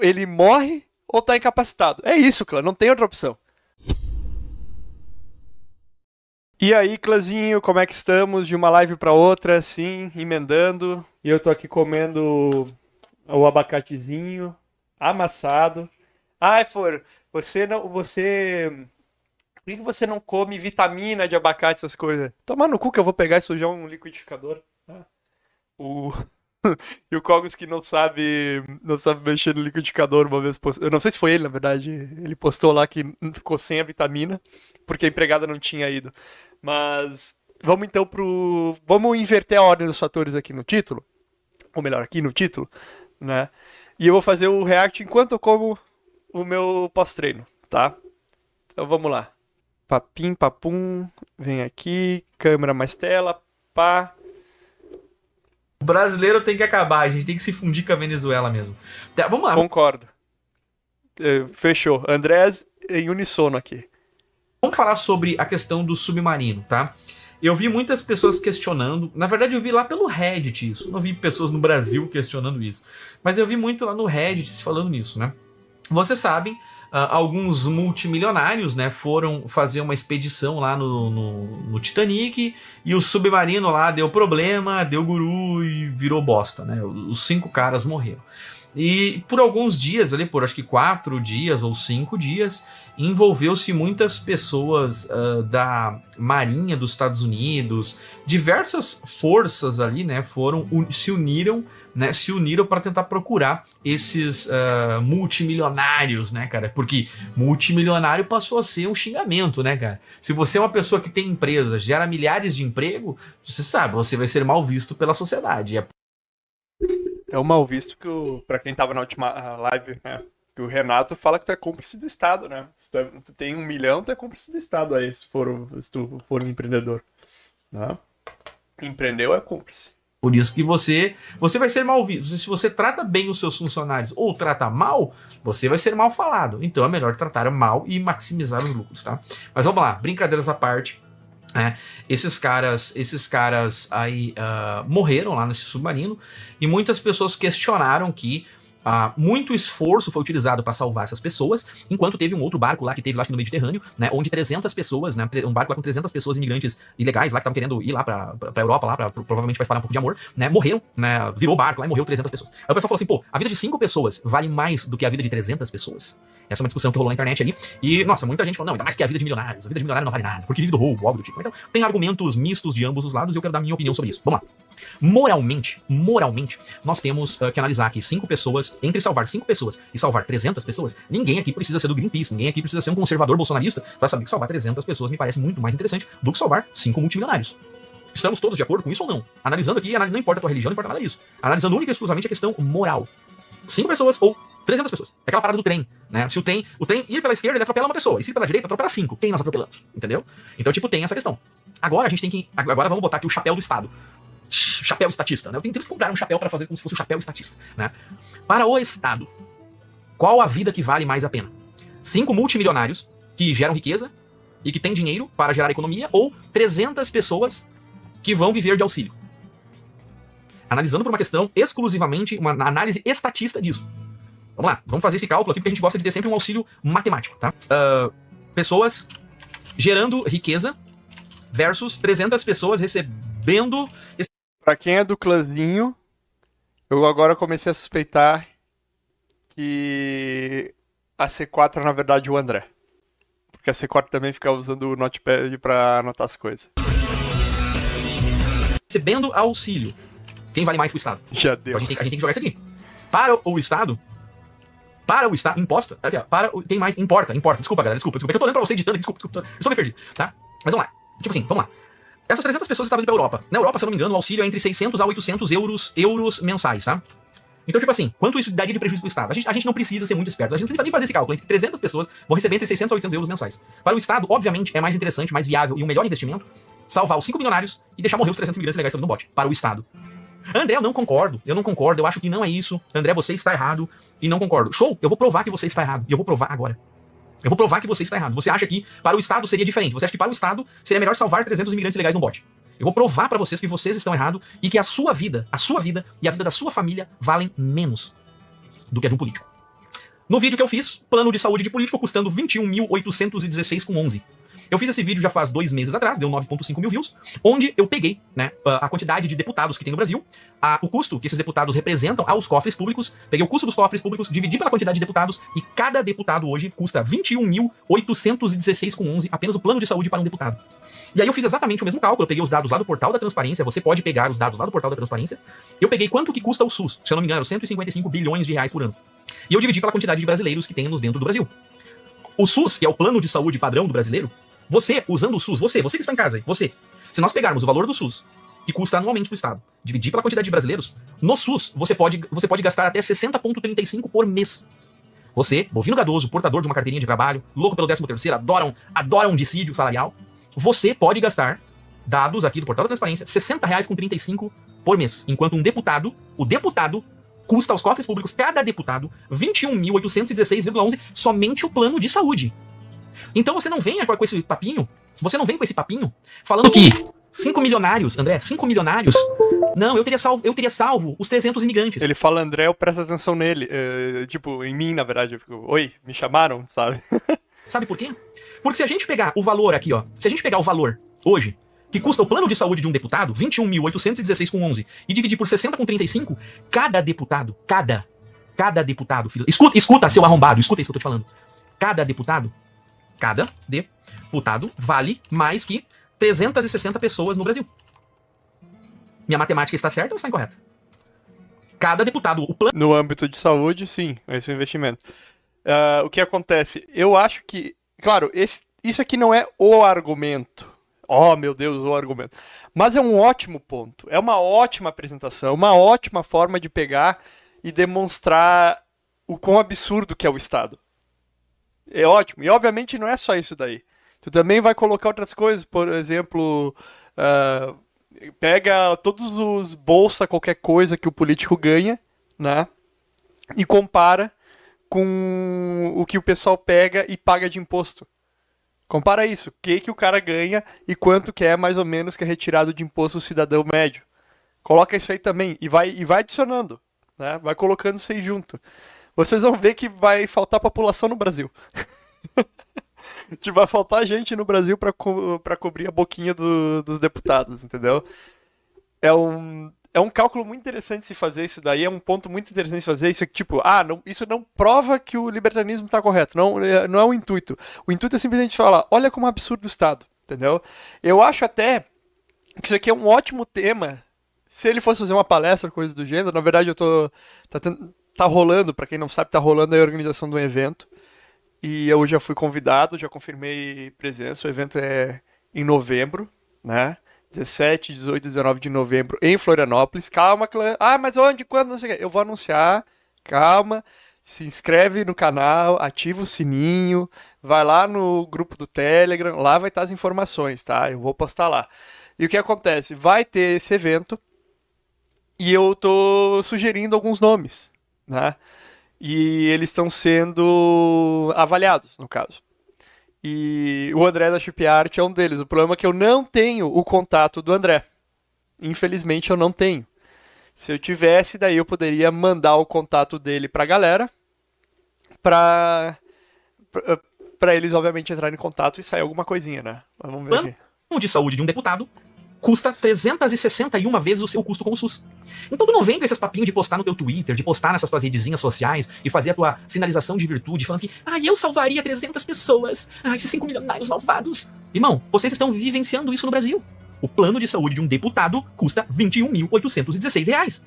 ele morre ou tá incapacitado. É isso, clã, não tem outra opção. E aí, clãzinho, como é que estamos? De uma live para outra, assim, emendando. E eu tô aqui comendo o abacatezinho amassado. Ai, for, você não, você por que você não come vitamina de abacate, essas coisas? Tomar no cu que eu vou pegar e sujar um liquidificador. Tá? O e o Cogos que não sabe, não sabe mexer no liquidificador uma vez postou. Eu não sei se foi ele, na verdade. Ele postou lá que ficou sem a vitamina, porque a empregada não tinha ido. Mas vamos então pro. Vamos inverter a ordem dos fatores aqui no título. Ou melhor, aqui no título, né? E eu vou fazer o react enquanto eu como o meu pós-treino, tá? Então vamos lá. Papim, papum, vem aqui, câmera mais tela, pá. O brasileiro tem que acabar, a gente tem que se fundir com a Venezuela mesmo. Tá, vamos lá. Concordo. É, fechou. Andrés em unissono aqui. Vamos falar sobre a questão do submarino, tá? Eu vi muitas pessoas questionando. Na verdade, eu vi lá pelo Reddit isso. Não vi pessoas no Brasil questionando isso. Mas eu vi muito lá no Reddit falando nisso, né? Vocês sabem, ah, alguns multimilionários né, foram fazer uma expedição lá no, no, no, Titanic e o submarino lá deu problema, deu guru e virou bosta. Né? Os cinco caras morreram. E por alguns dias, ali por acho que quatro dias ou cinco dias, envolveu-se muitas pessoas uh, da Marinha dos Estados Unidos, diversas forças ali, né, foram se uniram né, se uniram para tentar procurar esses uh, multimilionários, né, cara? Porque multimilionário passou a ser um xingamento, né, cara? Se você é uma pessoa que tem empresas, gera milhares de emprego, você sabe, você vai ser mal visto pela sociedade. É é o mal visto que o, quem tava na última ah, live, né? Que o Renato fala que tu é cúmplice do Estado, né? Se tu, é, tu tem um milhão, tu é cúmplice do Estado aí, se, for, se tu for um empreendedor. Né? Empreendeu é cúmplice. Por isso que você, você vai ser mal visto. Se você trata bem os seus funcionários ou trata mal, você vai ser mal falado. Então é melhor tratar mal e maximizar os lucros, tá? Mas vamos lá, brincadeiras à parte. É, esses caras esses caras aí uh, morreram lá nesse submarino e muitas pessoas questionaram que ah, muito esforço foi utilizado para salvar essas pessoas, enquanto teve um outro barco lá que teve lá no Mediterrâneo, né, onde 300 pessoas, né, um barco lá com 300 pessoas imigrantes ilegais lá que estavam querendo ir lá para Europa lá, pra, provavelmente para espalhar um pouco de amor, né, morreram, né, virou barco lá e morreu 300 pessoas. Aí o pessoal falou assim, pô, a vida de 5 pessoas vale mais do que a vida de 300 pessoas. Essa é uma discussão que rolou na internet ali, e nossa, muita gente falou, não, ainda mais que a vida de milionários, a vida de milionário não vale nada, porque vive do roubo, algo do tipo. Então, tem argumentos mistos de ambos os lados e eu quero dar minha opinião sobre isso. Vamos lá. Moralmente, moralmente, nós temos uh, que analisar que cinco pessoas, entre salvar cinco pessoas e salvar 300 pessoas, ninguém aqui precisa ser do Greenpeace, ninguém aqui precisa ser um conservador bolsonarista para saber que salvar 300 pessoas me parece muito mais interessante do que salvar cinco multimilionários. Estamos todos de acordo com isso ou não? Analisando aqui, não importa a tua religião, não importa nada disso. Analisando única e exclusivamente a questão moral. Cinco pessoas ou 300 pessoas. É aquela parada do trem, né? Se o trem, o trem ir pela esquerda, ele atropela uma pessoa. E se ir pela direita, atropela cinco. Quem nós atropelamos? Entendeu? Então, tipo, tem essa questão. Agora a gente tem que. Agora vamos botar aqui o chapéu do Estado chapéu estatista. Né? Eu tenho que comprar um chapéu para fazer como se fosse um chapéu estatista. Né? Para o Estado, qual a vida que vale mais a pena? Cinco multimilionários que geram riqueza e que têm dinheiro para gerar economia ou 300 pessoas que vão viver de auxílio? Analisando por uma questão exclusivamente, uma análise estatista disso. Vamos lá, vamos fazer esse cálculo aqui porque a gente gosta de ter sempre um auxílio matemático, tá? Uh, pessoas gerando riqueza versus 300 pessoas recebendo Pra quem é do clãzinho, eu agora comecei a suspeitar que a C4 é, na verdade, o André. Porque a C4 também fica usando o notepad pra anotar as coisas. Recebendo auxílio. Quem vale mais pro Estado? Já deu. Então a, gente tem, a gente tem que jogar isso aqui. Para o Estado, para o Estado. Imposta? Aqui, ó, para o. Tem mais. Importa, importa. Desculpa, galera. Desculpa, desculpa. É eu tô olhando pra você editando. Desculpa, desculpa. Tô... Eu só me perdi, tá? Mas vamos lá. Tipo assim, vamos lá. Essas 300 pessoas estavam indo pra Europa. Na Europa, se eu não me engano, o auxílio é entre 600 a 800 euros, euros mensais, tá? Então, tipo assim, quanto isso daria de prejuízo para o Estado? A gente, a gente não precisa ser muito esperto. A gente não precisa nem fazer esse cálculo. Entre 300 pessoas vão receber entre 600 a 800 euros mensais. Para o Estado, obviamente, é mais interessante, mais viável e um melhor investimento salvar os 5 milionários e deixar morrer os 300 imigrantes legais no bote. Para o Estado. André, eu não concordo. Eu não concordo. Eu acho que não é isso. André, você está errado. E não concordo. Show, eu vou provar que você está errado. E eu vou provar agora. Eu vou provar que você está errado. Você acha que para o Estado seria diferente. Você acha que para o Estado seria melhor salvar 300 imigrantes ilegais no bote. Eu vou provar para vocês que vocês estão errados e que a sua vida, a sua vida e a vida da sua família valem menos do que a de um político. No vídeo que eu fiz, plano de saúde de político custando 21.816,11. Eu fiz esse vídeo já faz dois meses atrás, deu 9,5 mil views, onde eu peguei né, a quantidade de deputados que tem no Brasil, a, o custo que esses deputados representam aos cofres públicos, peguei o custo dos cofres públicos, dividi pela quantidade de deputados, e cada deputado hoje custa 21.816,11 apenas o plano de saúde para um deputado. E aí eu fiz exatamente o mesmo cálculo, eu peguei os dados lá do portal da transparência, você pode pegar os dados lá do portal da transparência. Eu peguei quanto que custa o SUS, se eu não me engano, 155 bilhões de reais por ano. E eu dividi pela quantidade de brasileiros que temos dentro do Brasil. O SUS, que é o plano de saúde padrão do brasileiro, você, usando o SUS, você, você que está em casa aí, você. Se nós pegarmos o valor do SUS, que custa anualmente para o Estado, dividir pela quantidade de brasileiros, no SUS você pode, você pode gastar até 60,35 por mês. Você, bovino gadoso, portador de uma carteirinha de trabalho, louco pelo 13 terceiro, adoram, adoram um dissídio salarial, você pode gastar, dados aqui do Portal da Transparência, 60 reais com 35 por mês. Enquanto um deputado, o deputado, custa aos cofres públicos, cada deputado, 21.816,11, somente o plano de saúde. Então você não venha com esse papinho, você não vem com esse papinho falando que cinco milionários, André, cinco milionários. Não, eu teria salvo, eu teria salvo os 300 imigrantes. Ele fala André, eu presto atenção nele, eh, tipo, em mim, na verdade, eu fico, oi, me chamaram, sabe? sabe por quê? Porque se a gente pegar o valor aqui, ó, se a gente pegar o valor hoje que custa o plano de saúde de um deputado, 21.816,11, e dividir por 60,35, cada deputado, cada, cada deputado, filho, escuta, escuta, seu arrombado, escuta isso que eu tô te falando. Cada deputado Cada deputado vale mais que 360 pessoas no Brasil. Minha matemática está certa ou está incorreta? Cada deputado, o plano. No âmbito de saúde, sim, esse é o investimento. Uh, o que acontece? Eu acho que. Claro, esse, isso aqui não é o argumento. Oh, meu Deus, o argumento. Mas é um ótimo ponto. É uma ótima apresentação, uma ótima forma de pegar e demonstrar o quão absurdo que é o Estado. É ótimo. E obviamente não é só isso daí. Tu também vai colocar outras coisas, por exemplo, uh, pega todos os bolsa, qualquer coisa que o político ganha, né? E compara com o que o pessoal pega e paga de imposto. Compara isso, o que, que o cara ganha e quanto que é mais ou menos que é retirado de imposto o cidadão médio. Coloca isso aí também e vai, e vai adicionando, né? vai colocando isso aí junto vocês vão ver que vai faltar população no Brasil. que vai faltar gente no Brasil para co cobrir a boquinha do, dos deputados, entendeu? É um, é um cálculo muito interessante se fazer isso daí, é um ponto muito interessante se fazer isso, é que tipo, ah, não, isso não prova que o libertarianismo está correto, não, é, não é o intuito. O intuito é simplesmente falar, olha como é absurdo o Estado, entendeu? Eu acho até que isso aqui é um ótimo tema, se ele fosse fazer uma palestra, coisa do gênero, na verdade eu tô tá tá rolando, para quem não sabe, tá rolando a organização de um evento. E eu já fui convidado, já confirmei presença. O evento é em novembro, né? 17, 18, 19 de novembro em Florianópolis. Calma, clã. Ah, mas onde? Quando? Não sei o Eu vou anunciar. Calma. Se inscreve no canal, ativa o sininho, vai lá no grupo do Telegram, lá vai estar as informações, tá? Eu vou postar lá. E o que acontece? Vai ter esse evento e eu tô sugerindo alguns nomes, né? E eles estão sendo avaliados, no caso. E o André da Chip Art é um deles. O problema é que eu não tenho o contato do André. Infelizmente eu não tenho. Se eu tivesse, daí eu poderia mandar o contato dele pra galera. Pra, pra, eles, obviamente, entrarem em contato e sair alguma coisinha, né? vamos ver Plano aqui. de saúde de um deputado custa 361 vezes o seu custo com o SUS. Então tu não com esses papinhos de postar no teu Twitter, de postar nessas tuas redezinhas sociais e fazer a tua sinalização de virtude falando que, ai, ah, eu salvaria 300 pessoas, ai, ah, esses 5 milionários malvados. Irmão, vocês estão vivenciando isso no Brasil. O plano de saúde de um deputado custa R$ reais,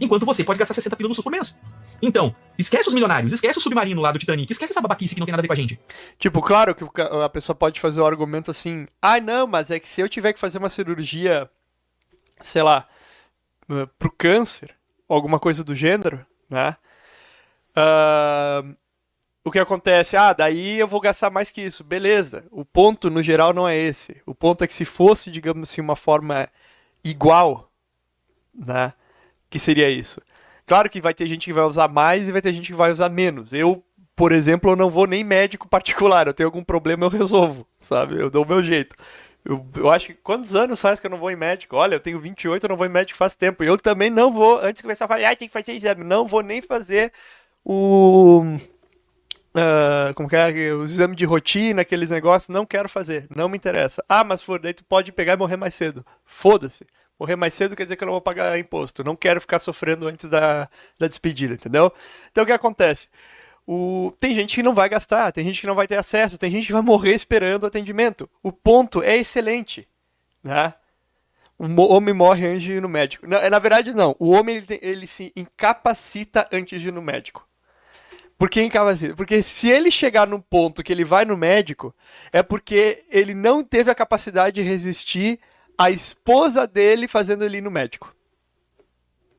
enquanto você pode gastar 60 pila no SUS por mês. Então, Esquece os milionários, esquece o submarino lá do Titanic, esquece essa babaquice que não tem nada a ver com a gente. Tipo, claro que a pessoa pode fazer o argumento assim: ah, não, mas é que se eu tiver que fazer uma cirurgia, sei lá, eh, pro câncer, alguma coisa do gênero, né? Uh, o que acontece? Ah, daí eu vou gastar mais que isso. Beleza, o ponto no geral não é esse. O ponto é que se fosse, digamos assim, uma forma igual, né? Que seria isso Claro que vai ter gente que vai usar mais e vai ter gente que vai usar menos. Eu, por exemplo, eu não vou nem médico particular. Eu tenho algum problema, eu resolvo, sabe? Eu dou o meu jeito. Eu, eu acho que quantos anos faz que eu não vou em médico? Olha, eu tenho 28, eu não vou em médico faz tempo. E eu também não vou, antes de começar a falar, ah, tem que fazer exame. Não vou nem fazer o. Uh, como que é? Os exames de rotina, aqueles negócios, não quero fazer, não me interessa. Ah, mas for, daí tu pode pegar e morrer mais cedo. Foda-se morrer mais cedo quer dizer que eu não vou pagar imposto. Não quero ficar sofrendo antes da, da despedida, entendeu? Então o que acontece? O... Tem gente que não vai gastar, tem gente que não vai ter acesso, tem gente que vai morrer esperando atendimento. O ponto é excelente, né? O homem morre antes de ir no médico. Na, na verdade, não. O homem ele, ele, se incapacita antes de ir no médico. Por que incapacita? Porque se ele chegar num ponto que ele vai no médico, é porque ele não teve a capacidade de resistir a esposa dele fazendo ele ir no médico.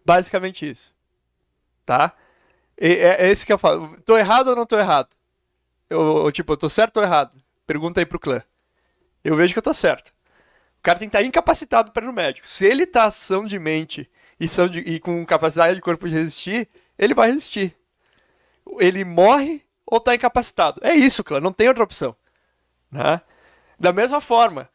Basicamente isso. Tá? E, é, é esse que eu falo. Tô errado ou não tô errado? Eu, eu tipo, eu tô certo ou errado? Pergunta aí pro clã. Eu vejo que eu tô certo. O cara tem que estar tá incapacitado para ir no médico. Se ele tá ação de mente e, são de, e com capacidade de corpo de resistir, ele vai resistir. Ele morre ou tá incapacitado. É isso, clã. Não tem outra opção. Né? Da mesma forma,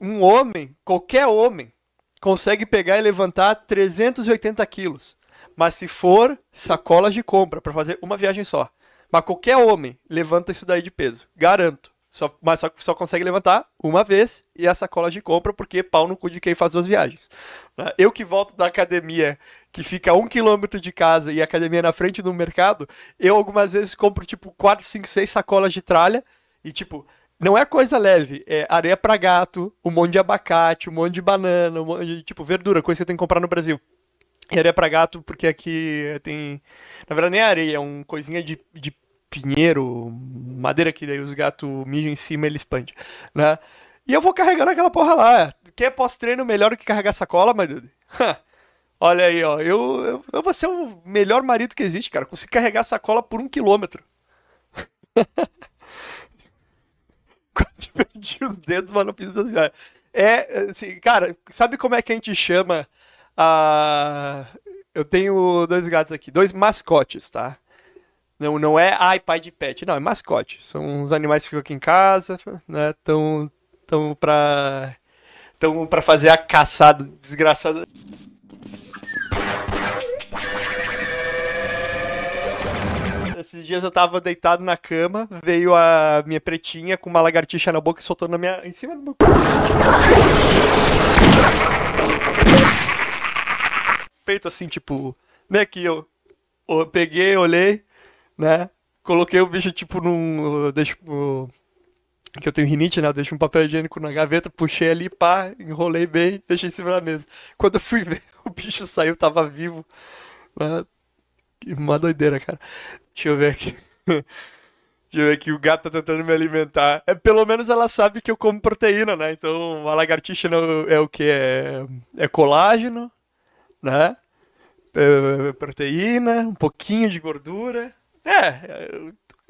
um homem, qualquer homem, consegue pegar e levantar 380 quilos. Mas se for sacolas de compra para fazer uma viagem só. Mas qualquer homem levanta isso daí de peso. Garanto. Só, mas só, só, consegue levantar uma vez e a sacola de compra, porque pau no cu de quem faz duas viagens. Eu que volto da academia, que fica a um quilômetro de casa e a academia é na frente do mercado, eu algumas vezes compro tipo 4, 5, 6 sacolas de tralha e tipo, não é coisa leve, é areia para gato, um monte de abacate, um monte de banana, um monte de tipo verdura, coisa que você tem que comprar no Brasil. E é areia para gato, porque aqui tem. Na verdade, nem é areia, é um coisinha de, de pinheiro, madeira que daí os gatos mijam em cima e ele expande, né? E eu vou carregando aquela porra lá. Quer é pós-treino melhor do que carregar sacola, mas Olha aí, ó. Eu, eu, eu vou ser o melhor marido que existe, cara. Consigo carregar sacola por um quilômetro. perdi os dedos, mas não fiz É, assim, cara, sabe como é que a gente chama a. Eu tenho dois gatos aqui, dois mascotes, tá? Não, não é ai, pai de pet, não, é mascote. São uns animais que ficam aqui em casa, né? Tão, tão pra. Tão pra fazer a caçada desgraçada. esses dias eu tava deitado na cama, veio a minha pretinha com uma lagartixa na boca e soltou na minha. em cima do meu. Peito assim, tipo, né? Que eu, eu peguei, olhei, né? Coloquei o bicho, tipo, num. deixo, que eu tenho rinite, né? Eu deixo um papel higiênico na gaveta, puxei ali, pá, enrolei bem, deixei em cima da mesa. Quando eu fui ver, o bicho saiu, tava vivo. Né? Uma doideira, cara. Deixa eu ver aqui. Deixa eu ver aqui, o gato tá tentando me alimentar. É, pelo menos ela sabe que eu como proteína, né? Então a lagartixa não, é o que? É, é colágeno, né? É, é, é, proteína, um pouquinho de gordura. É, é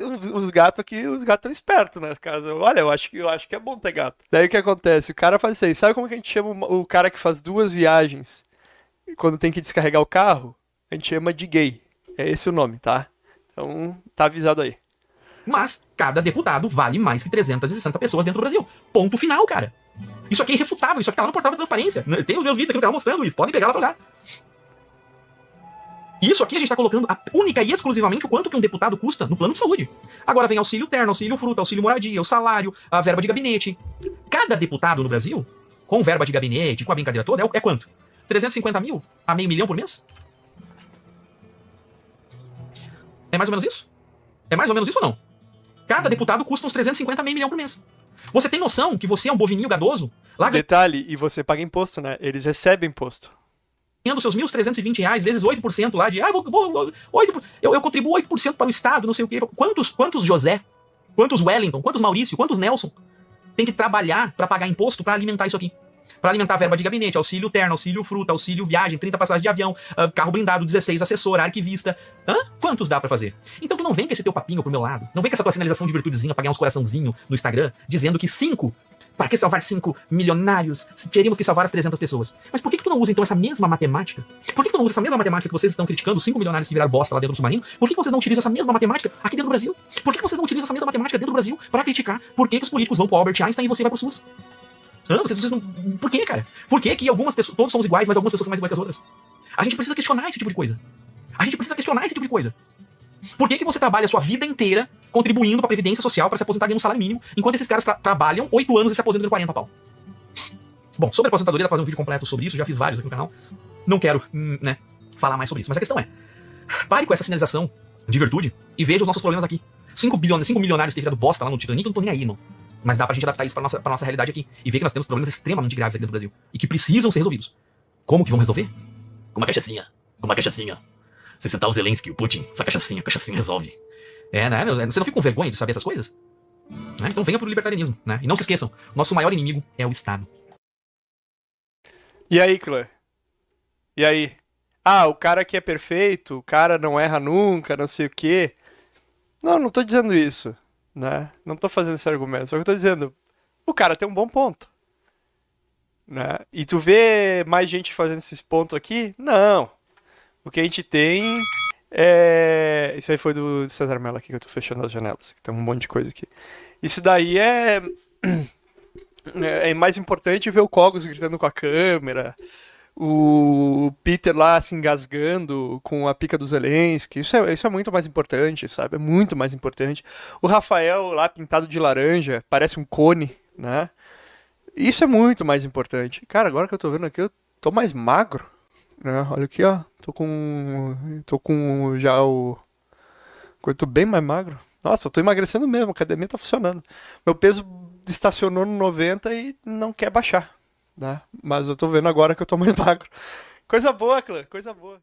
os gatos aqui, os gatos são espertos, né? Caso, olha, eu acho, que, eu acho que é bom ter gato. Daí o que acontece? O cara faz isso assim, aí. Sabe como que a gente chama o cara que faz duas viagens quando tem que descarregar o carro? A gente chama de gay. É esse o nome, tá? Então, tá avisado aí. Mas cada deputado vale mais que 360 pessoas dentro do Brasil. Ponto final, cara. Isso aqui é irrefutável, isso aqui tá lá no portal da transparência. Né, tem os meus vídeos aqui no canal mostrando isso, podem pegar lá pra olhar. Isso aqui a gente tá colocando a, única e exclusivamente o quanto que um deputado custa no plano de saúde. Agora vem auxílio terno, auxílio fruta, auxílio moradia, o salário, a verba de gabinete. Cada deputado no Brasil, com verba de gabinete, com a brincadeira toda, é, é quanto? 350 mil a meio milhão por mês? É mais ou menos isso? É mais ou menos isso ou não? Cada deputado custa uns 350 meio milhão por mês. Você tem noção que você é um bovininho gadoso? Lá... Detalhe, e você paga imposto, né? Eles recebem imposto. Tendo seus 1.320 reais, vezes 8% lá de. Ah, vou, vou, 8, eu, eu contribuo 8% para o Estado, não sei o quê. Quantos, quantos José? Quantos Wellington? Quantos Maurício? Quantos Nelson? Tem que trabalhar para pagar imposto para alimentar isso aqui para alimentar a verba de gabinete, auxílio terno, auxílio fruta, auxílio viagem, 30 passagens de avião, uh, carro blindado, 16 assessor, arquivista. Hã? Quantos dá para fazer? Então tu não vem com esse teu papinho pro meu lado, não vem com essa tua sinalização de virtudezinha pra ganhar uns coraçãozinho no Instagram, dizendo que cinco para que salvar 5 milionários? Teríamos que salvar as 300 pessoas. Mas por que, que tu não usa então essa mesma matemática? Por que, que tu não usa essa mesma matemática que vocês estão criticando, 5 milionários que viraram bosta lá dentro do submarino? Por que, que vocês não utilizam essa mesma matemática aqui dentro do Brasil? Por que, que vocês não utilizam essa mesma matemática dentro do Brasil para criticar por que, que os políticos vão para Albert Einstein e você vai para o SUS? Não, vocês, vocês não. Por quê, cara? Por que que algumas pessoas. Todos somos iguais, mas algumas pessoas são mais iguais que as outras? A gente precisa questionar esse tipo de coisa. A gente precisa questionar esse tipo de coisa. Por que, que você trabalha a sua vida inteira contribuindo para a Previdência Social para se aposentar ganhando um salário mínimo, enquanto esses caras tra trabalham 8 anos e se aposentam ganhando 40 pau? Bom, sobre a aposentadoria, dá pra fazer um vídeo completo sobre isso, já fiz vários aqui no canal. Não quero, hum, né, falar mais sobre isso. Mas a questão é: pare com essa sinalização de virtude e veja os nossos problemas aqui. 5, bilhões, 5 milionários ter virado bosta lá no Titanic, eu não tô nem aí, não. Mas dá pra gente adaptar isso pra nossa, pra nossa realidade aqui. E ver que nós temos problemas extremamente graves aqui dentro do Brasil. E que precisam ser resolvidos. Como que vão resolver? Com uma cachaçinha. Com uma cachaçinha. Você sentar o Zelensky, o Putin, essa cachaçinha, a cachaçinha resolve. É, né, meu? É, você não fica com vergonha de saber essas coisas? Né? Então venha pro libertarianismo, né? E não se esqueçam, nosso maior inimigo é o Estado. E aí, Clã? E aí? Ah, o cara que é perfeito, o cara não erra nunca, não sei o quê. Não, não tô dizendo isso. Né? Não estou fazendo esse argumento, só que eu tô dizendo, o cara tem um bom ponto. Né? E tu vê mais gente fazendo esses pontos aqui? Não. O que a gente tem é... Isso aí foi do César Mello aqui que eu estou fechando as janelas, que tem um monte de coisa aqui. Isso daí é... É, é mais importante ver o Cogos gritando com a câmera, o Peter lá se engasgando com a pica do Zelensky. Isso é, isso é muito mais importante, sabe? É muito mais importante. O Rafael lá pintado de laranja, parece um cone, né? Isso é muito mais importante. Cara, agora que eu tô vendo aqui, eu tô mais magro. Né? Olha aqui, ó. Tô com. Tô com já o. Eu tô bem mais magro. Nossa, eu tô emagrecendo mesmo, a academia tá funcionando. Meu peso estacionou no 90 e não quer baixar. Né? Mas eu tô vendo agora que eu tô mais magro. Coisa boa, Clã, coisa boa.